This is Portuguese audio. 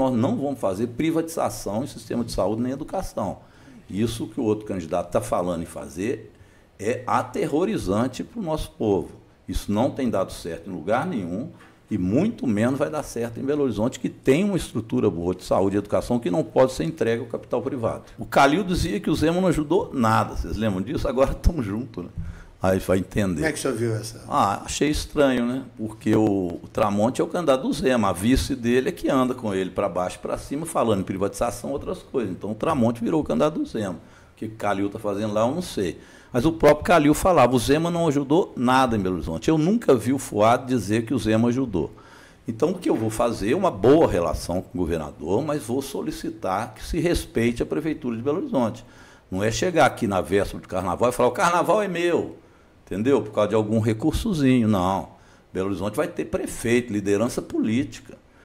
Nós não vamos fazer privatização em sistema de saúde nem educação. Isso que o outro candidato está falando em fazer é aterrorizante para o nosso povo. Isso não tem dado certo em lugar nenhum e muito menos vai dar certo em Belo Horizonte, que tem uma estrutura boa de saúde e educação que não pode ser entregue ao capital privado. O Calil dizia que o Zema não ajudou nada, vocês lembram disso? Agora estamos juntos, né? Aí vai entender. Como é que o senhor viu essa? Ah, achei estranho, né? Porque o, o Tramonte é o candidato do Zema. A vice dele é que anda com ele para baixo para cima, falando em privatização, outras coisas. Então o Tramonte virou o candidato do Zema. O que o Calil está fazendo lá, eu não sei. Mas o próprio Calil falava: o Zema não ajudou nada em Belo Horizonte. Eu nunca vi o Fuad dizer que o Zema ajudou. Então, o que eu vou fazer é uma boa relação com o governador, mas vou solicitar que se respeite a Prefeitura de Belo Horizonte. Não é chegar aqui na véspera do carnaval e falar: o carnaval é meu, entendeu? Por causa de algum recursozinho, não. Belo Horizonte vai ter prefeito, liderança política.